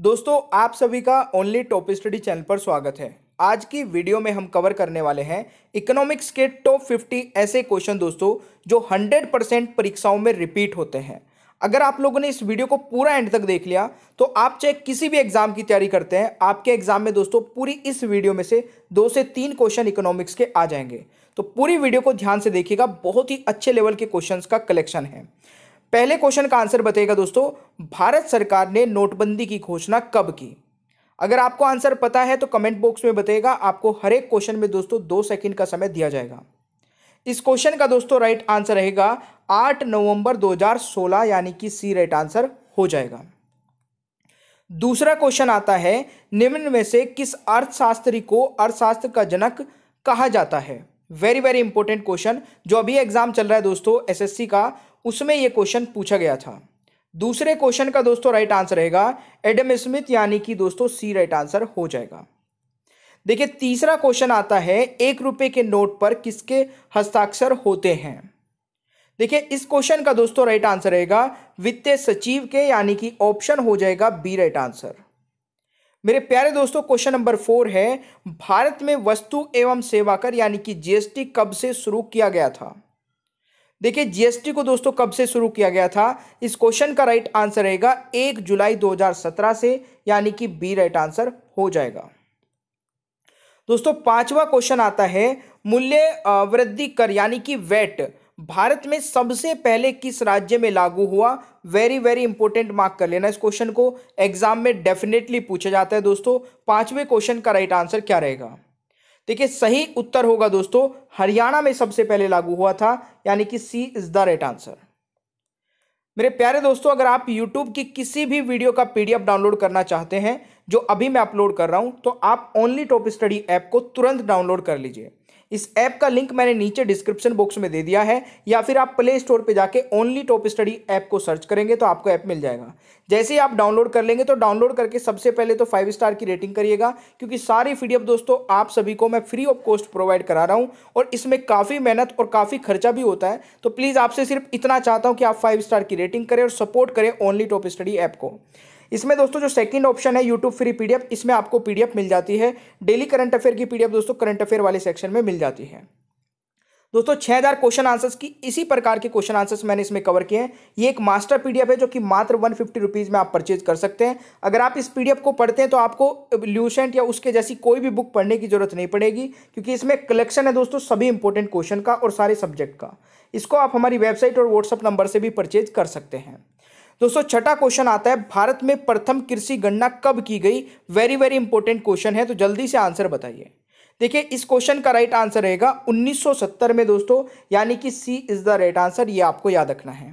दोस्तों आप सभी का ओनली टॉप स्टडी चैनल पर स्वागत है आज की वीडियो में हम कवर करने वाले हैं इकोनॉमिक्स के टॉप 50 ऐसे क्वेश्चन दोस्तों जो 100 परसेंट परीक्षाओं में रिपीट होते हैं अगर आप लोगों ने इस वीडियो को पूरा एंड तक देख लिया तो आप चाहे किसी भी एग्जाम की तैयारी करते हैं आपके एग्जाम में दोस्तों पूरी इस वीडियो में से दो से तीन क्वेश्चन इकोनॉमिक्स के आ जाएंगे तो पूरी वीडियो को ध्यान से देखिएगा बहुत ही अच्छे लेवल के क्वेश्चंस का कलेक्शन है पहले क्वेश्चन का आंसर बताइएगा दोस्तों भारत सरकार ने नोटबंदी की घोषणा कब की अगर आपको आंसर पता है तो कमेंट बॉक्स में बताइएगा आपको हर एक क्वेश्चन में दोस्तों दो सेकंड का समय दिया जाएगा इस क्वेश्चन का दोस्तों राइट आंसर रहेगा आठ नवंबर 2016 यानी कि सी राइट आंसर हो जाएगा दूसरा क्वेश्चन आता है निम्न में से किस अर्थशास्त्री को अर्थशास्त्र का जनक कहा जाता है वेरी वेरी इंपॉर्टेंट क्वेश्चन जो अभी एग्जाम चल रहा है दोस्तों एसएससी का उसमें यह क्वेश्चन पूछा गया था दूसरे क्वेश्चन का दोस्तों राइट आंसर रहेगा एडम स्मिथ यानी कि दोस्तों सी राइट आंसर हो जाएगा देखिए तीसरा क्वेश्चन आता है एक रुपए के नोट पर किसके हस्ताक्षर होते हैं देखिए इस क्वेश्चन का दोस्तों राइट आंसर रहेगा वित्तीय सचिव के यानी कि ऑप्शन हो जाएगा बी राइट आंसर मेरे प्यारे दोस्तों क्वेश्चन नंबर फोर है भारत में वस्तु एवं सेवा कर यानी कि जीएसटी कब से शुरू किया गया था देखिए जीएसटी को दोस्तों कब से शुरू किया गया था इस क्वेश्चन का राइट आंसर रहेगा एक जुलाई 2017 से यानी कि बी राइट आंसर हो जाएगा दोस्तों पांचवा क्वेश्चन आता है मूल्य वृद्धि कर यानी कि वेट भारत में सबसे पहले किस राज्य में लागू हुआ वेरी वेरी इंपॉर्टेंट मार्क कर लेना इस क्वेश्चन को एग्जाम में डेफिनेटली पूछा जाता है दोस्तों पांचवें क्वेश्चन का राइट आंसर क्या रहेगा देखिए सही उत्तर होगा दोस्तों हरियाणा में सबसे पहले लागू हुआ था यानी कि C is the right answer मेरे प्यारे दोस्तों अगर आप YouTube की किसी भी वीडियो का पीडीएफ डाउनलोड करना चाहते हैं जो अभी मैं अपलोड कर रहा हूं तो आप ओनली टॉप स्टडी ऐप को तुरंत डाउनलोड कर लीजिए इस ऐप का लिंक मैंने नीचे डिस्क्रिप्शन बॉक्स में दे दिया है या फिर आप प्ले स्टोर पर जाके ओनली टॉप स्टडी ऐप को सर्च करेंगे तो आपको ऐप मिल जाएगा जैसे ही आप डाउनलोड कर लेंगे तो डाउनलोड करके सबसे पहले तो फाइव स्टार की रेटिंग करिएगा क्योंकि सारी पीडीएफ दोस्तों आप सभी को मैं फ्री ऑफ कॉस्ट प्रोवाइड करा रहा हूँ और इसमें काफ़ी मेहनत और काफ़ी खर्चा भी होता है तो प्लीज़ आपसे सिर्फ इतना चाहता हूँ कि आप फाइव स्टार की रेटिंग करें और सपोर्ट करें ओनली टॉप स्टडी ऐप को इसमें दोस्तों जो सेकंड ऑप्शन है यूट्यूब फ्री पीडीएफ इसमें आपको पीडीएफ मिल जाती है डेली करंट अफेयर की पीडीएफ दोस्तों करंट अफेयर वाले सेक्शन में मिल जाती है दोस्तों छः हज़ार क्वेश्चन आंसर्स की इसी प्रकार के क्वेश्चन आंसर्स मैंने इसमें कवर किए हैं ये एक मास्टर पीडीएफ है जो कि मात्र वन फिफ्टी रुपीज़ में आप परचेज कर सकते हैं अगर आप इस पीडीएफ को पढ़ते हैं तो आपको ल्यूसेंट या उसके जैसी कोई भी बुक पढ़ने की जरूरत नहीं पड़ेगी क्योंकि इसमें कलेक्शन है दोस्तों सभी इंपॉर्टेंट क्वेश्चन का और सारे सब्जेक्ट का इसको आप हमारी वेबसाइट और व्हाट्सअप नंबर से भी परचेज कर सकते हैं दोस्तों छठा क्वेश्चन आता है भारत में प्रथम कृषि गणना कब की गई वेरी वेरी इंपॉर्टेंट क्वेश्चन है तो जल्दी से आंसर बताइए देखिए इस क्वेश्चन का राइट आंसर रहेगा 1970 में दोस्तों यानी कि C is the right answer ये आपको याद रखना है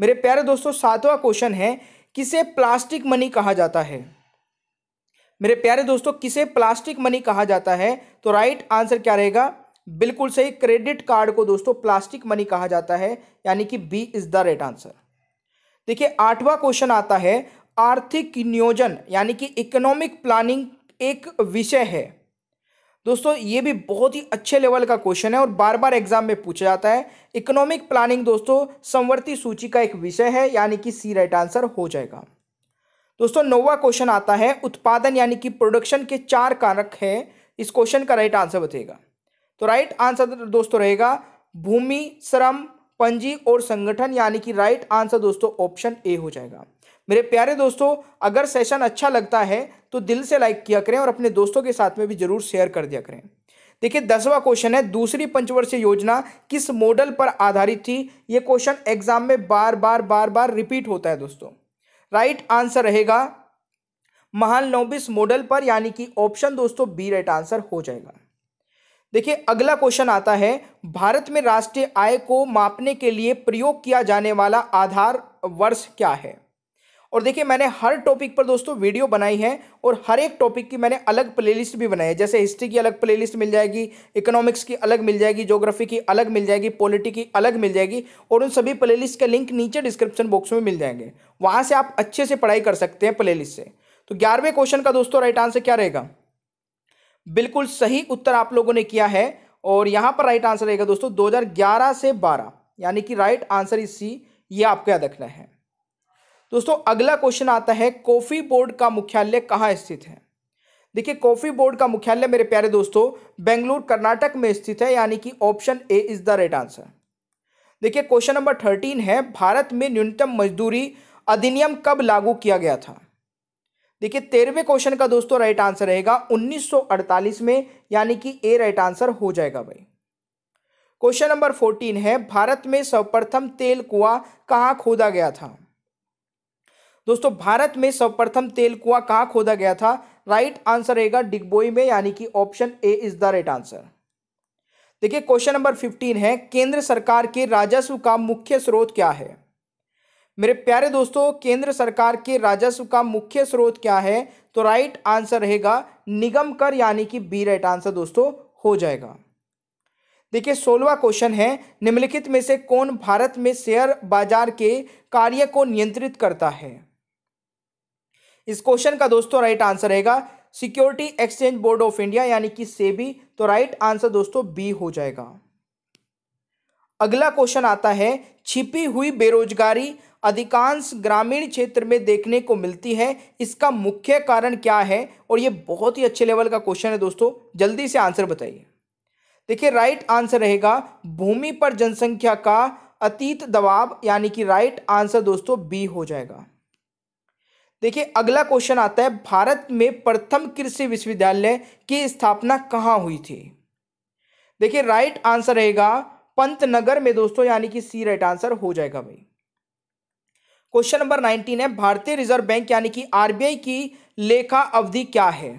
मेरे प्यारे दोस्तों सातवां क्वेश्चन है किसे प्लास्टिक मनी कहा जाता है मेरे प्यारे दोस्तों किसे प्लास्टिक मनी कहा जाता है तो राइट आंसर क्या रहेगा बिल्कुल सही क्रेडिट कार्ड को दोस्तों प्लास्टिक मनी कहा जाता है यानी कि B is the right answer देखिए आठवां क्वेश्चन आता है आर्थिक नियोजन यानी कि इकोनॉमिक प्लानिंग एक विषय है दोस्तों ये भी बहुत ही अच्छे लेवल का क्वेश्चन है और बार बार एग्जाम में पूछा जाता है इकोनॉमिक प्लानिंग दोस्तों संवर्ती सूची का एक विषय है यानी कि सी राइट आंसर हो जाएगा दोस्तों नौवा क्वेश्चन आता है उत्पादन यानी कि प्रोडक्शन के चार कारक है इस क्वेश्चन का राइट आंसर बताएगा तो राइट आंसर दोस्तों रहेगा भूमि श्रम पंजी और संगठन यानी कि राइट आंसर दोस्तों ऑप्शन ए हो जाएगा मेरे प्यारे दोस्तों अगर सेशन अच्छा लगता है तो दिल से लाइक किया करें और अपने दोस्तों के साथ में भी जरूर शेयर कर दिया करें देखिए दसवां क्वेश्चन है दूसरी पंचवर्षीय योजना किस मॉडल पर आधारित थी ये क्वेश्चन एग्जाम में बार बार बार बार रिपीट होता है दोस्तों राइट आंसर रहेगा महान नोबिस मॉडल पर यानी कि ऑप्शन दोस्तों बी राइट आंसर हो जाएगा देखिए अगला क्वेश्चन आता है भारत में राष्ट्रीय आय को मापने के लिए प्रयोग किया जाने वाला आधार वर्ष क्या है और देखिए मैंने हर टॉपिक पर दोस्तों वीडियो बनाई है और हर एक टॉपिक की मैंने अलग प्लेलिस्ट भी बनाई है जैसे हिस्ट्री की अलग प्लेलिस्ट मिल जाएगी इकोनॉमिक्स की अलग मिल जाएगी ज्योग्राफी की अलग मिल जाएगी पॉलिटी की अलग मिल जाएगी और उन सभी प्लेलिस्ट के लिंक नीचे डिस्क्रिप्शन बॉक्स में मिल जाएंगे वहाँ से आप अच्छे से पढ़ाई कर सकते हैं प्ले से तो ग्यारहवें क्वेश्चन का दोस्तों राइट आंसर क्या रहेगा बिल्कुल सही उत्तर आप लोगों ने किया है और यहाँ पर राइट आंसर रहेगा दोस्तों 2011 से 12 यानी कि राइट आंसर इज सी ये आपको याद रखना है दोस्तों अगला क्वेश्चन आता है कॉफ़ी बोर्ड का मुख्यालय कहाँ स्थित है देखिए कॉफ़ी बोर्ड का मुख्यालय मेरे प्यारे दोस्तों बेंगलुरु कर्नाटक में स्थित है यानी कि option A is the right answer देखिए क्वेश्चन नंबर थर्टीन है भारत में न्यूनतम मजदूरी अधिनियम कब लागू किया गया था देखिए तेरहवें क्वेश्चन का दोस्तों राइट आंसर रहेगा 1948 में यानी कि ए राइट आंसर हो जाएगा भाई क्वेश्चन नंबर फोर्टीन है भारत में सर्वप्रथम तेल कुआ कहाँ खोदा गया था दोस्तों भारत में सर्वप्रथम तेल कुआ कहाँ खोदा गया था राइट आंसर रहेगा डिगबोई में यानी कि option A is the right answer देखिए क्वेश्चन नंबर फिफ्टीन है केंद्र सरकार के राजस्व का मुख्य स्रोत क्या है मेरे प्यारे दोस्तों केंद्र सरकार के राजस्व का मुख्य स्रोत क्या है तो राइट आंसर रहेगा निगम कर यानी कि बी राइट आंसर दोस्तों हो जाएगा देखिए सोलवा क्वेश्चन है निम्नलिखित में से कौन भारत में शेयर बाजार के कार्य को नियंत्रित करता है इस क्वेश्चन का दोस्तों राइट आंसर रहेगा security exchange board of India यानी कि सेबी तो राइट आंसर दोस्तों बी हो जाएगा अगला क्वेश्चन आता है छिपी हुई बेरोजगारी अधिकांश ग्रामीण क्षेत्र में देखने को मिलती है इसका मुख्य कारण क्या है और ये बहुत ही अच्छे लेवल का क्वेश्चन है दोस्तों जल्दी से आंसर बताइए देखिए राइट आंसर रहेगा भूमि पर जनसंख्या का अतीत दबाव यानी कि राइट आंसर दोस्तों बी हो जाएगा देखिए अगला क्वेश्चन आता है भारत में प्रथम कृषि विश्वविद्यालय की स्थापना कहाँ हुई थी देखिए राइट आंसर रहेगा पंतनगर में दोस्तों यानी कि सी राइट आंसर हो जाएगा भाई क्वेश्चन नंबर नाइनटीन है भारतीय रिजर्व बैंक यानी कि आरबीआई की लेखा अवधि क्या है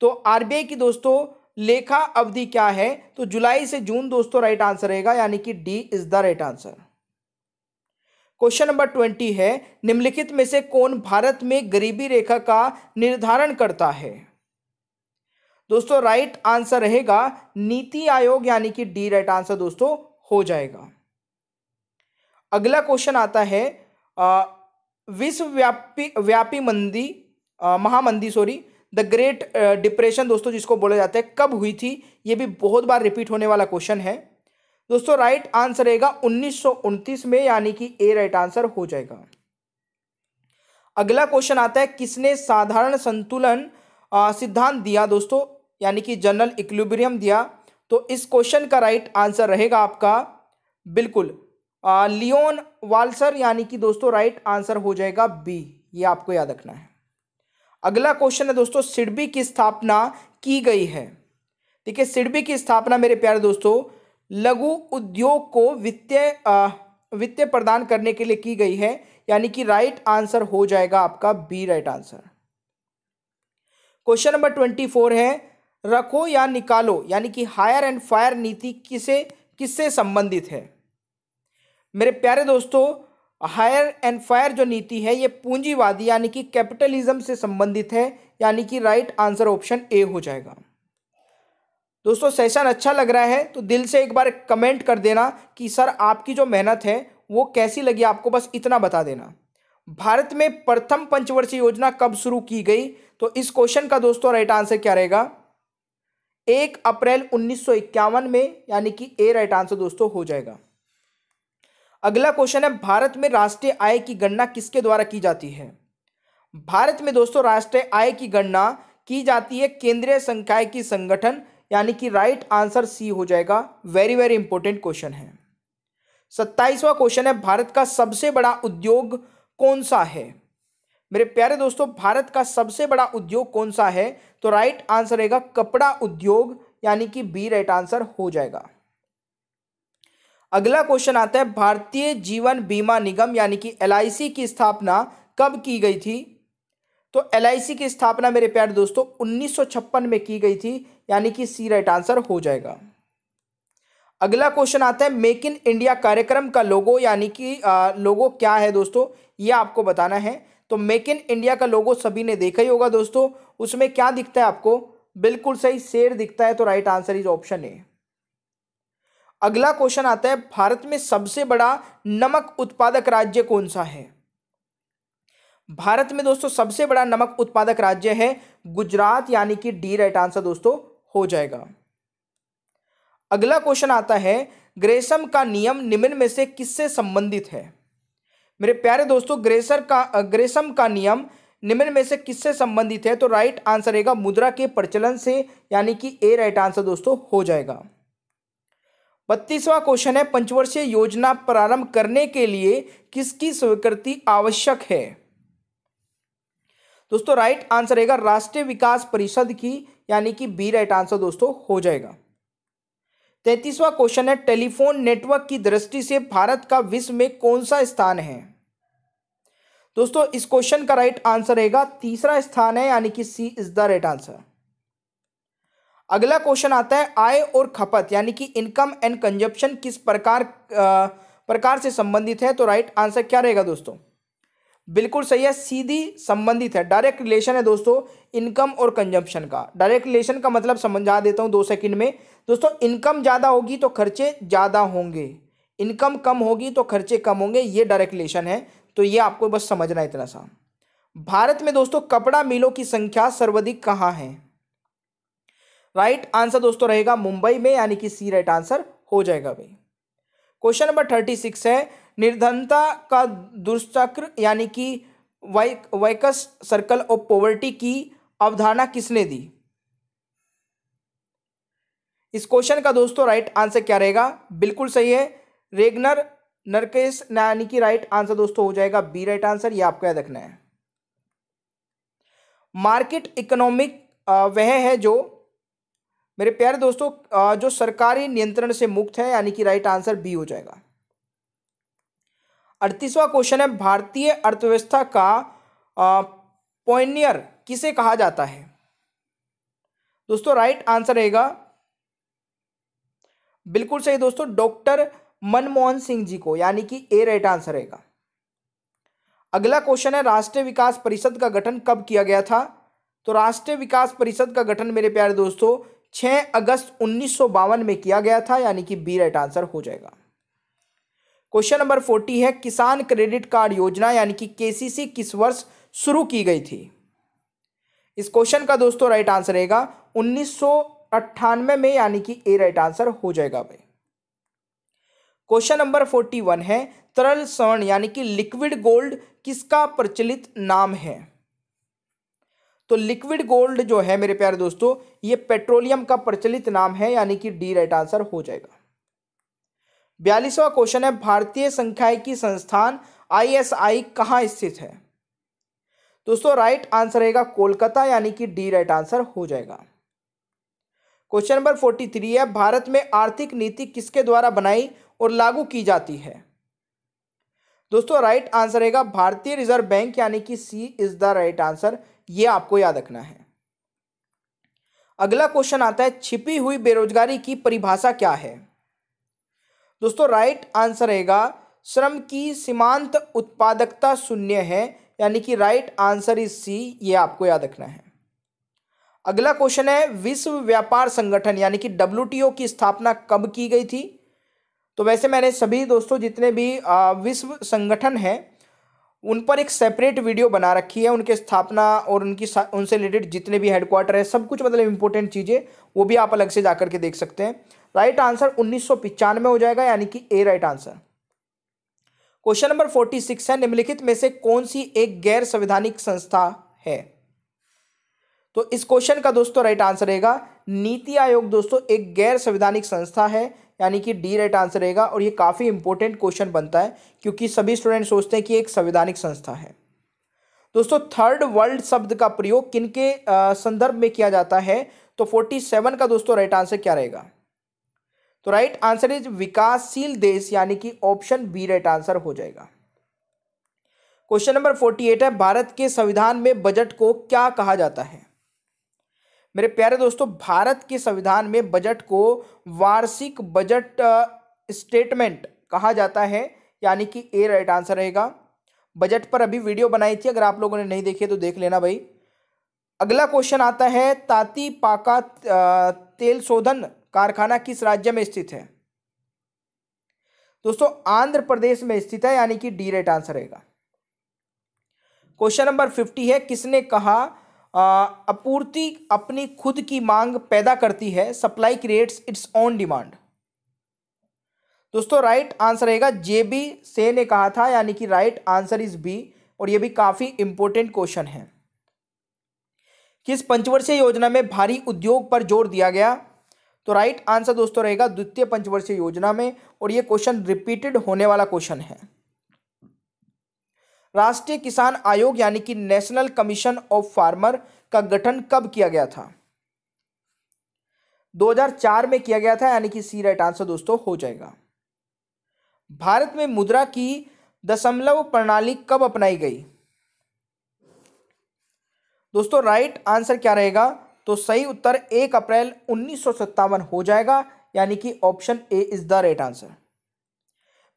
तो आरबीआई की दोस्तों लेखा अवधि क्या है तो जुलाई से जून दोस्तों राइट आंसर रहेगा यानी कि D is the right answer question number twenty है निम्नलिखित में से कौन भारत में गरीबी रेखा का निर्धारण करता है दोस्तों राइट आंसर रहेगा नीति आयोग यानी कि डी राइट आंसर दोस्तों हो जाएगा अगला क्वेश्चन आता है विश्वव्यापी व्यापी मंदी महामंदी सॉरी द ग्रेट डिप्रेशन दोस्तों जिसको बोला जाता है कब हुई थी ये भी बहुत बार रिपीट होने वाला क्वेश्चन है दोस्तों राइट आंसर रहेगा उन्नीस में यानी कि ए राइट आंसर हो जाएगा अगला क्वेश्चन आता है किसने साधारण संतुलन सिद्धांत दिया दोस्तों यानी कि जनरल इक्लिब्रियम दिया तो इस क्वेश्चन का राइट आंसर रहेगा आपका बिल्कुल आ, लियोन वाल्सर यानी कि दोस्तों राइट आंसर हो जाएगा बी ये आपको याद रखना है अगला क्वेश्चन है दोस्तों सिडबी की स्थापना की गई है ठीक है सिडबी की स्थापना मेरे प्यारे दोस्तों लघु उद्योग को वित्तीय वित्तीय प्रदान करने के लिए की गई है यानी कि राइट आंसर हो जाएगा आपका B right answer question number twenty four है रखो या निकालो यानी कि हायर एंड फायर नीति किसे किससे संबंधित है मेरे प्यारे दोस्तों हायर एंड फायर जो नीति है ये पूंजीवादी यानी कि कैपिटलिज्म से संबंधित है यानी कि राइट आंसर ऑप्शन ए हो जाएगा दोस्तों सेशन अच्छा लग रहा है तो दिल से एक बार कमेंट कर देना कि सर आपकी जो मेहनत है वो कैसी लगी आपको बस इतना बता देना भारत में प्रथम पंचवर्षीय योजना कब शुरू की गई तो इस क्वेश्चन का दोस्तों राइट आंसर क्या रहेगा एक अप्रैल 1951 में यानी कि ए राइट आंसर दोस्तों हो जाएगा अगला क्वेश्चन है भारत में राष्ट्रीय आय की गणना किसके द्वारा की जाती है भारत में दोस्तों राष्ट्रीय आय की गणना की जाती है केंद्रीय संकाय की संगठन यानी कि राइट आंसर सी हो जाएगा वेरी वेरी इंपॉर्टेंट क्वेश्चन है सत्ताईसवा क्वेश्चन है भारत का सबसे बड़ा उद्योग कौन सा है मेरे प्यारे दोस्तों भारत का सबसे बड़ा उद्योग कौन सा है तो राइट आंसर रहेगा कपड़ा उद्योग यानी कि बी राइट आंसर हो जाएगा अगला क्वेश्चन आता है भारतीय जीवन बीमा निगम यानी कि एल की स्थापना कब की गई थी तो एल की स्थापना मेरे प्यारे दोस्तों उन्नीस में की गई थी यानी कि सी राइट आंसर हो जाएगा अगला क्वेश्चन आता है मेक इन इंडिया कार्यक्रम का लोगो यानी कि लोगो क्या है दोस्तों ये आपको बताना है तो मेक इन इंडिया का लोगो सभी ने देखा ही होगा दोस्तों उसमें क्या दिखता है आपको बिल्कुल सही शेर दिखता है तो right answer is option A अगला क्वेश्चन आता है भारत में सबसे बड़ा नमक उत्पादक राज्य कौन सा है भारत में दोस्तों सबसे बड़ा नमक उत्पादक राज्य है गुजरात यानी कि डी राइट आंसर दोस्तों हो जाएगा अगला क्वेश्चन आता है ग्रेसम का नियम निम्न में से किससे संबंधित है मेरे प्यारे दोस्तों ग्रेसर का ग्रेसम का नियम निम्न में से किससे संबंधित है तो राइट आंसर रहेगा मुद्रा के प्रचलन से यानी कि ए राइट आंसर दोस्तों हो जाएगा बत्तीसवा क्वेश्चन है पंचवर्षीय योजना प्रारंभ करने के लिए किसकी स्वीकृति आवश्यक है दोस्तों राइट आंसर रहेगा राष्ट्रीय विकास परिषद की यानी कि बी राइट आंसर दोस्तों हो जाएगा तैतीसवा क्वेश्चन है टेलीफोन नेटवर्क की दृष्टि से भारत का विश्व में कौन सा स्थान है दोस्तों इस क्वेश्चन का राइट आंसर रहेगा तीसरा स्थान है यानी कि C is the right answer अगला क्वेश्चन आता है आय और खपत यानी कि इनकम एंड कंजप्शन किस प्रकार आ, प्रकार से संबंधित है तो राइट आंसर क्या रहेगा दोस्तों बिल्कुल सही है सीधी संबंधित है डायरेक्ट रिलेशन है दोस्तों इनकम और कंजम्पशन का डायरेक्ट रिलेशन का मतलब समझा देता हूँ दो सेकंड में दोस्तों इनकम ज़्यादा होगी तो खर्चे ज़्यादा होंगे इनकम कम होगी तो खर्चे कम होंगे ये डायरेक्ट रिलेशन है तो ये आपको बस समझना है इतना सा भारत में दोस्तों कपड़ा मिलों की संख्या सर्वाधिक कहाँ है राइट right आंसर दोस्तों रहेगा मुंबई में यानी कि सी राइट आंसर हो जाएगा भाई क्वेश्चन नंबर थर्टी सिक्स है निर्धनता का दुष्चक्र यानी कि वाइक वाइकस सर्कल ऑफ पॉवर्टी की अवधारणा किसने दी इस क्वेश्चन का दोस्तों राइट आंसर क्या रहेगा बिल्कुल सही है रेगनर नरकेश यानी कि राइट आंसर दोस्तों हो जाएगा बी राइट आंसर ये आपको याद रखना है मार्केट इकोनॉमिक वह है जो मेरे प्यारे दोस्तों जो सरकारी नियंत्रण से मुक्त है यानी कि राइट आंसर बी हो जाएगा अड़तीसवा क्वेश्चन है भारतीय अर्थव्यवस्था का पोइनियर किसे कहा जाता है दोस्तों राइट आंसर रहेगा बिल्कुल सही दोस्तों डॉक्टर मनमोहन सिंह जी को यानी कि ए राइट आंसर रहेगा अगला क्वेश्चन है राष्ट्रीय विकास परिषद का गठन कब किया गया था तो राष्ट्रीय विकास परिषद का गठन मेरे प्यारे दोस्तों 6 अगस्त उन्नीस में किया गया था यानी कि बी राइट आंसर हो जाएगा क्वेश्चन नंबर फोर्टी है किसान क्रेडिट कार्ड योजना यानी कि केसीसी किस वर्ष शुरू की गई थी इस क्वेश्चन का दोस्तों राइट आंसर रहेगा उन्नीस में यानी कि ए राइट आंसर हो जाएगा भाई क्वेश्चन नंबर फोर्टी वन है तरल स्वर्ण यानी कि लिक्विड गोल्ड किसका प्रचलित नाम है तो लिक्विड गोल्ड जो है मेरे प्यारे दोस्तों ये पेट्रोलियम का प्रचलित नाम है यानी कि डी राइट आंसर हो जाएगा बयालीसवा क्वेश्चन है भारतीय की संस्थान आईएसआई कहाँ स्थित है दोस्तों राइट आंसर रहेगा कोलकाता यानी कि डी राइट आंसर हो जाएगा क्वेश्चन नंबर फोर्टी थ्री है भारत में आर्थिक नीति किसके द्वारा बनाई और लागू की जाती है दोस्तों राइट आंसर रहेगा भारतीय रिजर्व बैंक यानी कि C is the right answer ये आपको याद रखना है अगला क्वेश्चन आता है छिपी हुई बेरोजगारी की परिभाषा क्या है दोस्तों राइट आंसर रहेगा श्रम की सीमांत उत्पादकता शून्य है यानी कि राइट आंसर इज सी ये आपको याद रखना है अगला क्वेश्चन है विश्व व्यापार संगठन यानी कि डब्ल्यू की स्थापना कब की गई थी तो वैसे मैंने सभी दोस्तों जितने भी विश्व संगठन हैं उन पर एक सेपरेट वीडियो बना रखी है उनके स्थापना और उनकी उनसे रिलेटेड जितने भी हेडक्वार्टर है सब कुछ मतलब इंपॉर्टेंट चीज़ें वो भी आप अलग से जा के देख सकते हैं राइट आंसर उन्नीस हो जाएगा यानी कि A right answer question number forty six है निम्नलिखित में से कौन सी एक गैर संवैधानिक संस्था है तो इस क्वेश्चन का दोस्तों राइट आंसर रहेगा नीति आयोग दोस्तों एक गैर संवैधानिक संस्था है यानी कि डी राइट आंसर रहेगा और ये काफ़ी इंपॉर्टेंट क्वेश्चन बनता है क्योंकि सभी स्टूडेंट सोचते हैं कि एक संवैधानिक संस्था है दोस्तों थर्ड वर्ल्ड शब्द का प्रयोग किन के संदर्भ में किया जाता है तो फोर्टी सेवन का दोस्तों राइट आंसर क्या रहेगा तो राइट आंसर इज विकासशील देश यानी कि ऑप्शन बी राइट आंसर हो जाएगा क्वेश्चन नंबर फोर्टी एट है भारत के संविधान में बजट को क्या कहा जाता है मेरे प्यारे दोस्तों भारत के संविधान में बजट को वार्षिक बजट स्टेटमेंट कहा जाता है यानी कि ए राइट आंसर रहेगा बजट पर अभी वीडियो बनाई थी अगर आप लोगों ने नहीं देखी तो देख लेना भाई अगला क्वेश्चन आता है ताती पाका तेल शोधन कारखाना किस राज्य में स्थित है दोस्तों आंध्र प्रदेश में स्थित है यानी कि डी राइट आंसर रहेगा क्वेश्चन नंबर फिफ्टी है किसने कहा आपूर्ति अपनी खुद की मांग पैदा करती है supply creates its own demand दोस्तों राइट आंसर रहेगा जे बी से ने कहा था यानी कि राइट आंसर इज बी और ये भी काफ़ी इंपॉर्टेंट क्वेश्चन है किस पंचवर्षीय योजना में भारी उद्योग पर जोर दिया गया तो राइट आंसर दोस्तों रहेगा द्वितीय पंचवर्षीय योजना में और ये क्वेश्चन रिपीटेड होने वाला क्वेश्चन है राष्ट्रीय किसान आयोग यानी कि नेशनल कमीशन ऑफ फार्मर का गठन कब किया गया था 2004 में किया गया था यानी कि सी राइट आंसर दोस्तों हो जाएगा भारत में मुद्रा की दशमलव प्रणाली कब अपनाई गई दोस्तों राइट आंसर क्या रहेगा तो सही उत्तर एक अप्रैल उन्नीस हो जाएगा यानी कि option A is the right answer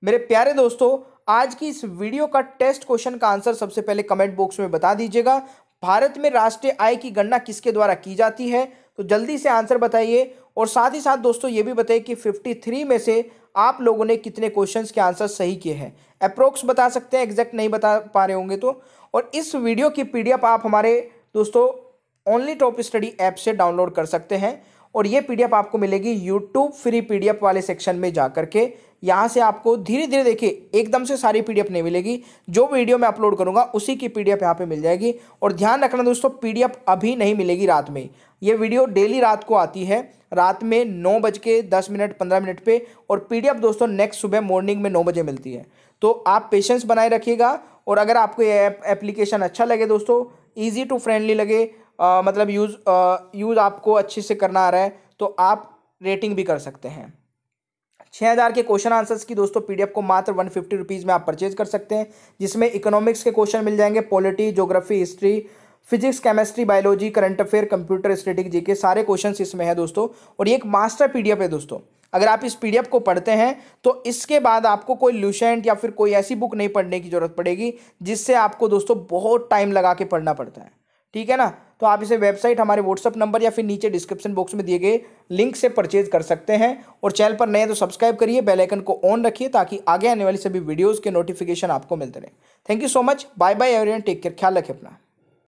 मेरे प्यारे दोस्तों आज की इस वीडियो का टेस्ट क्वेश्चन का आंसर सबसे पहले कमेंट बॉक्स में बता दीजिएगा भारत में राष्ट्रीय आय की गणना किसके द्वारा की जाती है तो जल्दी से आंसर बताइए और साथ ही साथ दोस्तों ये भी बताइए कि 53 में से आप लोगों ने कितने क्वेश्चंस के आंसर सही किए हैं अप्रोक्स बता सकते हैं एग्जैक्ट नहीं बता पा रहे होंगे तो और इस वीडियो की पीडीएफ आप हमारे दोस्तों ओनली टॉप स्टडी ऐप से डाउनलोड कर सकते हैं और ये पीडीएफ आपको मिलेगी यूट्यूब फ्री पीडीएफ वाले सेक्शन में जा करके यहाँ से आपको धीरे धीरे देखिए एकदम से सारी पीडीएफ नहीं मिलेगी जो वीडियो मैं अपलोड करूँगा उसी की पीडीएफ यहाँ पे मिल जाएगी और ध्यान रखना दोस्तों पीडीएफ अभी नहीं मिलेगी रात में ये वीडियो डेली रात को आती है रात में नौ बज के दस मिनट पंद्रह मिनट पे और पीडीएफ दोस्तों नेक्स्ट सुबह मॉर्निंग में नौ बजे मिलती है तो आप पेशेंस बनाए रखिएगा और अगर आपको ये एप्लीकेशन अच्छा लगे दोस्तों ईजी टू फ्रेंडली लगे आ, मतलब यूज़ यूज़ आपको अच्छे से करना आ रहा है तो आप रेटिंग भी कर सकते हैं छः हज़ार के क्वेश्चन आंसर्स की दोस्तों पीडीएफ को मात्र वन फिफ्टी रुपीज़ में आप परचेज कर सकते हैं जिसमें इकोनॉमिक्स के क्वेश्चन मिल जाएंगे polity geography history physics chemistry biology current affair computer static G K सारे क्वेश्चन इसमें है दोस्तों और ये एक मास्टर पी है दोस्तों अगर आप इस पीडीएफ को पढ़ते हैं तो इसके बाद आपको कोई ल्यूशेंट या फिर कोई ऐसी बुक नहीं पढ़ने की ज़रूरत पड़ेगी जिससे आपको दोस्तों बहुत टाइम लगा के पढ़ना पड़ता है ठीक है ना तो आप इसे वेबसाइट हमारे व्हाट्सअप नंबर या फिर नीचे डिस्क्रिप्शन बॉक्स में दिए गए लिंक से परचेज कर सकते हैं और चैनल पर नए तो सब्सक्राइब करिए बेल आइकन को ऑन रखिए ताकि आगे आने वाली सभी वीडियोस के नोटिफिकेशन आपको मिलते रहे thank you so much bye bye everyone take care ख्याल रखें अपना